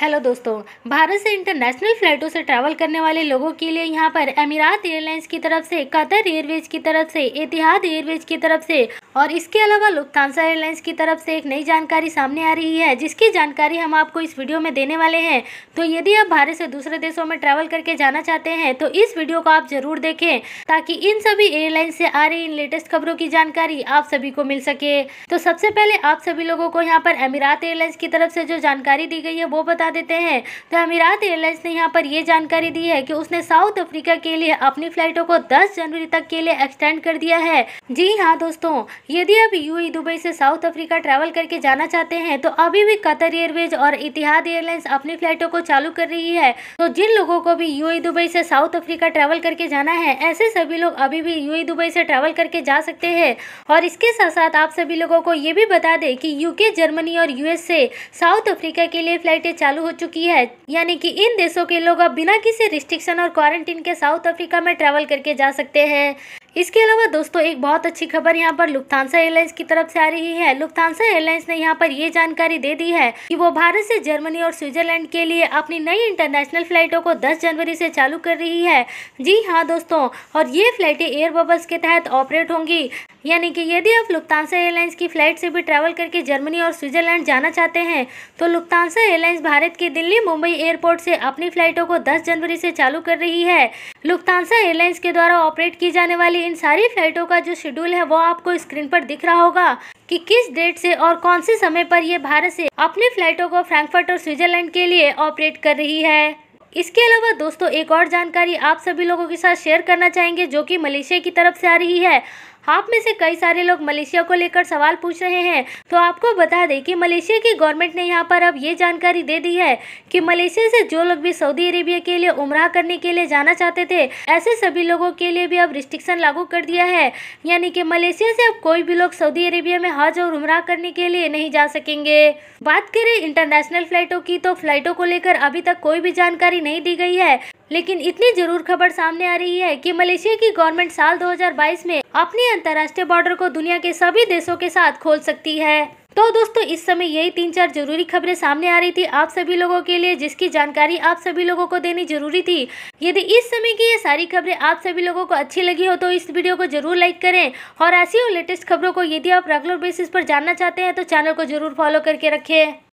hello दोस्तों भारत से international फ़्लाइटों से ट्रैवल करने वाले लोगों के लिए यहाँ पर अमीरात एयरलाइंस की तरफ से कतर एयरवेज की तरफ से एतिहाद एयरवेज की तरफ से और इसके अलावा लुफ्तानसा एयरलाइंस की तरफ से एक नई जानकारी सामने आ रही है जिसकी जानकारी हम आपको इस वीडियो में देने वाले हैं तो यदि आप भारत से दूसरे देशों में ट्रैवल करके जाना चाहते हैं तो इस वीडियो को आप ज़रूर देखें ताकि इन सभी एयरलाइंस से आ रही इन लेटेस्ट खबरों की जानकारी आप सभी को मिल सके तो सबसे पहले आप सभी लोगों को यहाँ पर अमीरात एयरलाइंस की तरफ से जो जानकारी दी गई है वो बता बता देते हैं तो अमीरात एयरलाइंस ने यहाँ पर यह जानकारी दी है कि उसने साउथ अफ्रीका के लिए अपनी फ्लाइटों को 10 जनवरी तक के लिए एक्सटेंड कर दिया है जी हाँ दोस्तों यदि आप यू दुबई से साउथ अफ्रीका ट्रैवल करके जाना चाहते हैं तो अभी भी कतर एयरवेज और इतिहाद एयरलाइंस अपनी फ्लाइटों को चालू कर रही है तो जिन लोगों को भी यू दुबई से साउथ अफ्रीका ट्रैवल करके जाना है ऐसे सभी लोग अभी भी यू दुबई से ट्रैवल करके जा सकते हैं और इसके साथ साथ आप सभी लोगों को ये भी बता दें कि यूके जर्मनी और यूएस से साउथ अफ्रीका के लिए फ्लाइटें चालू चालू हो चुकी है यानी कि इन देशों के लोग अब बिना किसी रिस्ट्रिक्शन और क्वारंटीन के साउथ अफ्रीका में ट्रैवल करके जा सकते हैं इसके अलावा दोस्तों एक बहुत अच्छी खबर यहाँ पर लुफ्तानसा एयरलाइंस की तरफ से आ रही है लुफ्तानसा एयरलाइंस ने यहाँ पर ये जानकारी दे दी है कि वो भारत से जर्मनी और स्विट्जरलैंड के लिए अपनी नई इंटरनेशनल फ्लाइटों को 10 जनवरी से चालू कर रही है जी हाँ दोस्तों और ये फ्लाइटें एयर बबल्स के तहत ऑपरेट होंगी यानी कि यदि आप लुप्तानसा एयरलाइंस की फ़्लाइट से भी ट्रैवल करके जर्मनी और स्विट्ज़रलैंड जाना चाहते हैं तो लुप्तानसा एयरलाइंस भारत के दिल्ली मुंबई एयरपोर्ट से अपनी फ़्लाइटों को 10 जनवरी से चालू कर रही है लुप्तानसा एयरलाइंस के द्वारा ऑपरेट की जाने वाली इन सारी फ़्लाइटों का जो शेड्यूल है वो आपको स्क्रीन पर दिख रहा होगा कि किस डेट से और कौन से समय पर ये भारत से अपनी फ़्लाइटों को फ्रैंकफर्ट और स्विट्ज़रलैंड के लिए ऑपरेट कर रही है इसके अलावा दोस्तों एक और जानकारी आप सभी लोगों के साथ शेयर करना चाहेंगे जो कि मलेशिया की तरफ से आ रही है आप में से कई सारे लोग मलेशिया को लेकर सवाल पूछ रहे हैं तो आपको बता दें कि मलेशिया की गवर्नमेंट ने यहाँ पर अब ये जानकारी दे दी है कि मलेशिया से जो लोग भी सऊदी अरेबिया के लिए उमराह करने के लिए जाना चाहते थे ऐसे सभी लोगों के लिए भी अब रिस्ट्रिक्शन लागू कर दिया है यानी कि मलेशिया से अब कोई भी लोग सऊदी अरेबिया में हज और उमराह करने के लिए नहीं जा सकेंगे बात करें इंटरनेशनल फ्लाइटों की तो फ्लाइटों को लेकर अभी तक कोई भी जानकारी नहीं दी गई है लेकिन इतनी जरूर खबर सामने आ रही है कि मलेशिया की गवर्नमेंट साल 2022 में अपने अंतर्राष्ट्रीय बॉर्डर को दुनिया के सभी देशों के साथ खोल सकती है तो दोस्तों इस समय यही तीन चार जरूरी खबरें सामने आ रही थी आप सभी लोगों के लिए जिसकी जानकारी आप सभी लोगों को देनी जरूरी थी यदि इस समय की ये सारी खबरें आप सभी लोगों को अच्छी लगी हो तो इस वीडियो को जरूर लाइक करें और ऐसी और लेटेस्ट खबरों को यदि आप रेगुलर बेसिस पर जानना चाहते हैं तो चैनल को जरूर फॉलो करके रखें